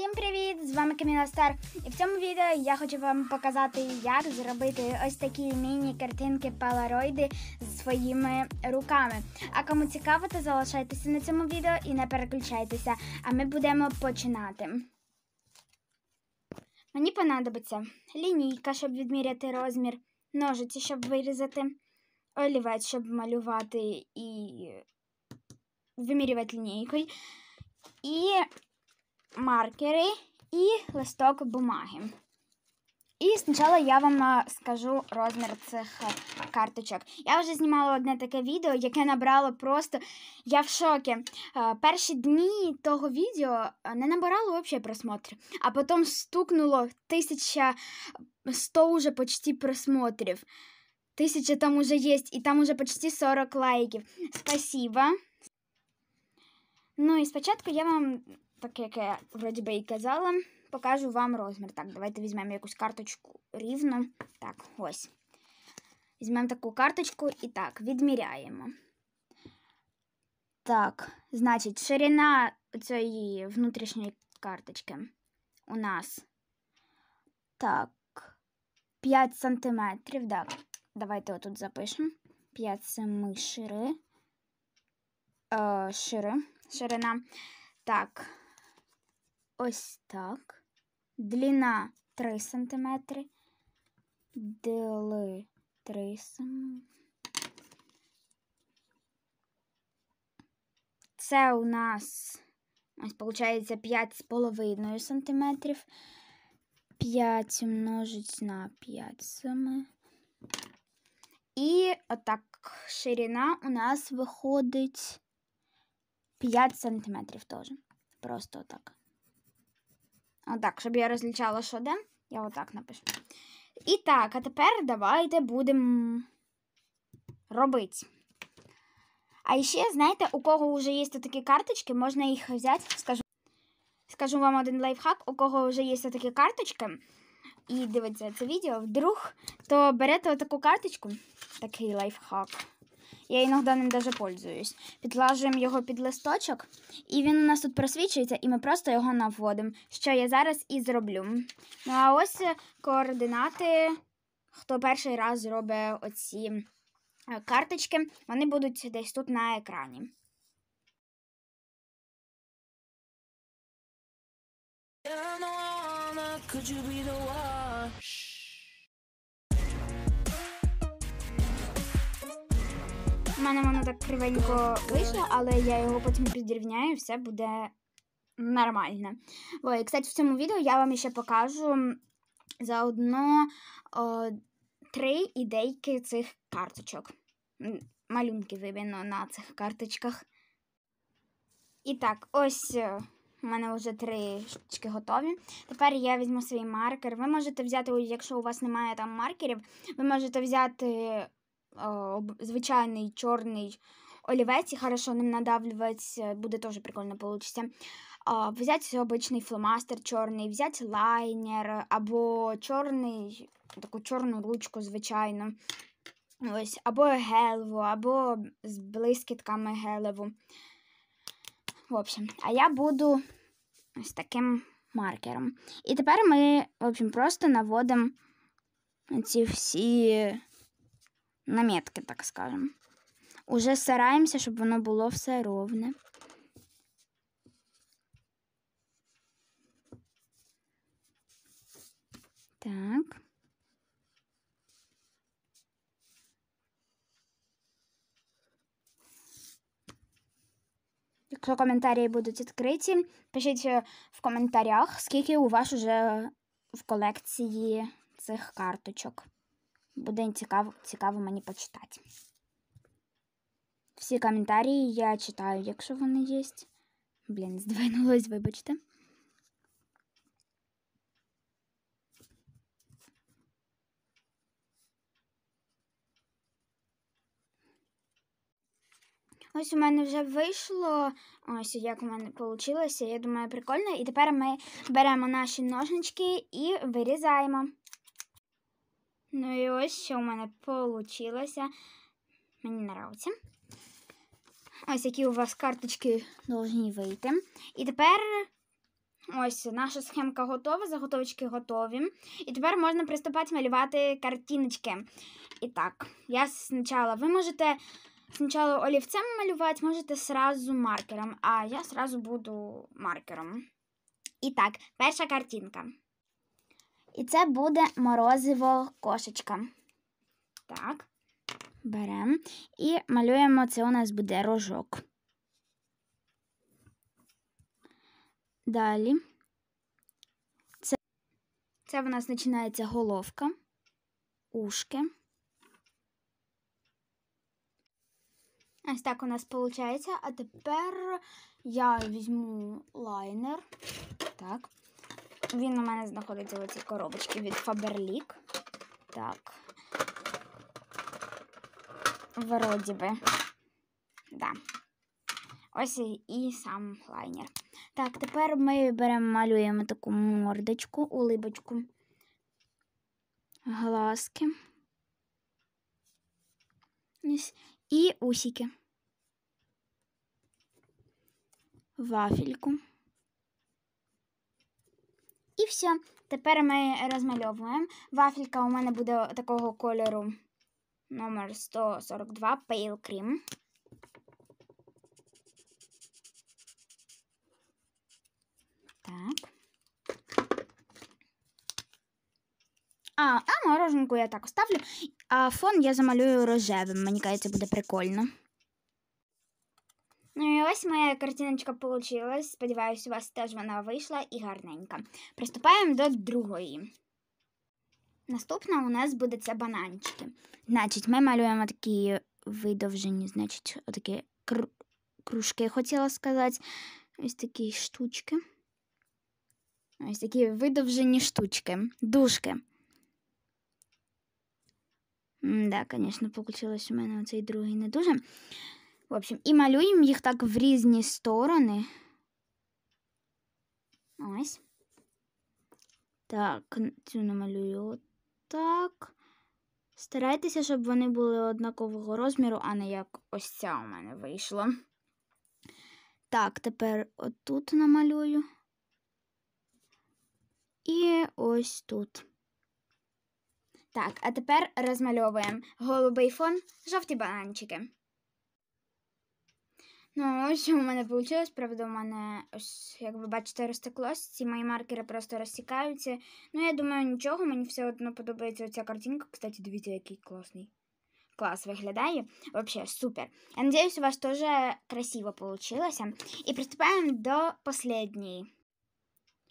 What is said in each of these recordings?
Всім привіт! З вами Каміна Стар. І в цьому відео я хочу вам показати, як зробити ось такі міні-картинки палароїди своїми руками. А кому цікаво, то залишайтеся на цьому відео і не переключайтеся, а ми будемо починати. Мені понадобиться лінійка, щоб відміряти розмір, ножиці, щоб вирізати, олівець, щоб малювати і вимірювати лінійкою. І маркери і листок бумаги. І спочатку я вам е, скажу розмір цих е, карточок. Я вже знімала одне таке відео, яке набрало просто. Я в шокі. Е, перші дні того відео не набирало взагалі просмотрів, а потім стукнуло 1100 уже почти просмотрів. Тисяча там уже є, і там уже почти 40 лайків. Спасибо. Ну і спочатку я вам так як я вроді би і казала, покажу вам розмір. Так, давайте візьмемо якусь карточку рівно. Так, ось. Візьмемо таку карточку і так, відміряємо. Так, значить, ширина цієї внутрішньої карточки у нас так, 5 сантиметрів. Так, давайте отут запишемо. 5 семи шири. Е, шири. Ширина. Так, ось так. Длина 3 см. Дели 3 см. Це у нас ось виходить 5,5 см. 5 множить на 5 см. І отак ширина у нас виходить 5 см теж. Просто отак. Отак, щоб я розлічала, що де. Я отак напишу. І так, а тепер давайте будемо робити. А ще, знаєте, у кого вже є такі карточки, можна їх взяти. Скажу скажу вам один лайфхак, у кого вже є такі карточки, і дивиться це відео вдруг, то берете отаку карточку, такий лайфхак. Я іноді ним даже пользуюсь. Підлажуємо його під листочок, і він у нас тут просвічується, і ми просто його наводимо, що я зараз і зроблю. Ну а ось е, координати, хто перший раз зробить оці е, карточки, вони будуть десь тут на екрані. Could you be the one? мене воно так кривенько вийшло, але я його потім підрівняю, і все буде нормально. І кстати, в цьому відео я вам ще покажу заодно о, три ідейки цих карточок. Малюнки вибіно на цих карточках. І так, ось у е, мене вже три штучки готові. Тепер я візьму свій маркер. Ви можете взяти, якщо у вас немає там маркерів, ви можете взяти Звичайний чорний олівець, і хорошо ним надавлюватися, е, буде теж прикольно получиться. Взять обычный фломастер чорний, взять лайнер або чорний, таку чорну ручку, звичайно. Ось, Або гелеву, або з блискітками гелеву. В общем, а я буду ось таким маркером. І тепер ми в общем, просто наводимо ці всі наметки, так скажемо. Уже стараємося, щоб воно було все ровне. Так. Якщо коментарі будуть відкриті, пишіть в коментарях, скільки у вас уже в колекції цих карточок. Буде цікаво, цікаво мені почитати. Всі коментарі я читаю, якщо вони є. Блін, здвинулось, вибачте. Ось у мене вже вийшло. Ось як у мене вийшло. Я думаю, прикольно. І тепер ми беремо наші ножнички і вирізаємо. Ну і ось що в мене вийшло. Мені подобається. Ось які у вас карточки повинні вийти. І тепер ось наша схемка готова, заготовочки готові. І тепер можна приступати малювати картиночки. І так, я спочатку, ви можете спочатку олівцем малювати, можете сразу маркером, а я сразу буду маркером. І так, перша картинка. І це буде морозиво кошечка. Так, беремо і малюємо, це у нас буде рожок. Далі. Це, це в нас починається головка, ушки. Ось так у нас виходить. А тепер я візьму лайнер. Так. Він у мене знаходиться в цій коробочці від Faberlic. Так. Вроді би. Да. Ось і сам лайнер. Так, тепер ми беремо, малюємо таку мордочку, улибочку, глазки. І усіки. Вафельку. І все. Тепер ми розмальовуємо. Вафелька у мене буде такого кольору номер 142 Pale Cream. Так. А, а мороженку я так оставлю, а фон я замалюю рожевим. Мені кажеться, буде прикольно. Ну і ось моя картиночка вийшла. Сподіваюсь, у вас теж вона вийшла і гарненька. Приступаємо до другої. Наступна у нас буде це бананчики. Значить, ми малюємо такі видовжені, значить, отакі кр... кружки, хотіла сказати. Ось такі штучки. Ось такі видовжені штучки, дужки. Так, да, звісно, вийшло у мене оцей другий не дуже. В общем, і малюємо їх так в різні сторони. Ось. Так, цю намалюю так. Старайтеся, щоб вони були однакового розміру, а не як ось ця у мене вийшла. Так, тепер отут намалюю. І ось тут. Так, а тепер розмальовуємо голубий фон, жовті бананчики. Ну, ось у мене вийшло, правда, у мене ось, як ви бачите, розтеклось, ці мої маркери просто розсікаються. Ну, я думаю, нічого, мені все одно подобається оця картинка. Кстати, дивіться, який класний. Класс выглядаю. Вообще супер. Я сподіваюся, у вас тоже красиво вийшло. І приступаємо до последньої.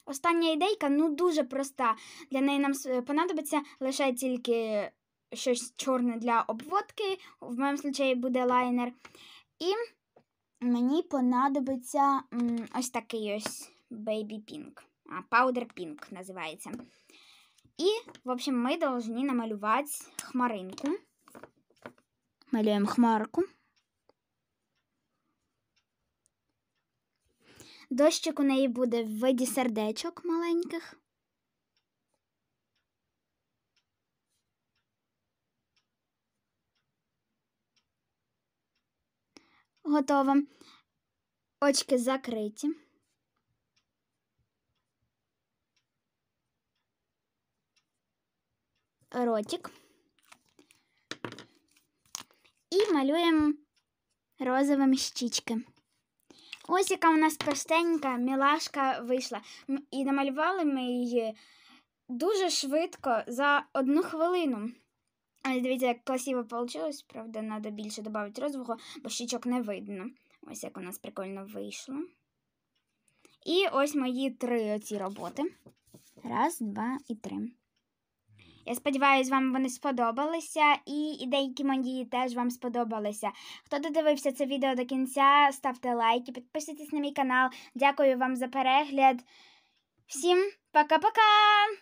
Остання ідейка ну дуже проста. Для неї нам понадобиться лише тільки щось чорне для обводки, в моєму случаї буде лайнер. І мені понадобиться ось такий ось Baby Pink. А, Powder Pink називається. І, в общем, ми повинні намалювати хмаринку. Малюємо хмарку. Дощик у неї буде в виді сердечок маленьких. Готово. Очки закриті. Ротик. І малюємо розовими щічки. Ось яка у нас простенька мілашка вийшла. І намалювали ми її дуже швидко за одну хвилину. Але дивіться, як класиво вийшло, правда, треба більше додати розвагу, бо щічок не видно. Ось як у нас прикольно вийшло. І ось мої три оці роботи. Раз, два і три. Я сподіваюся, вам вони сподобалися, і деякі мої теж вам сподобалися. Хто додивився це відео до кінця, ставте лайки, підписуйтесь на мій канал. Дякую вам за перегляд. Всім пока-пока!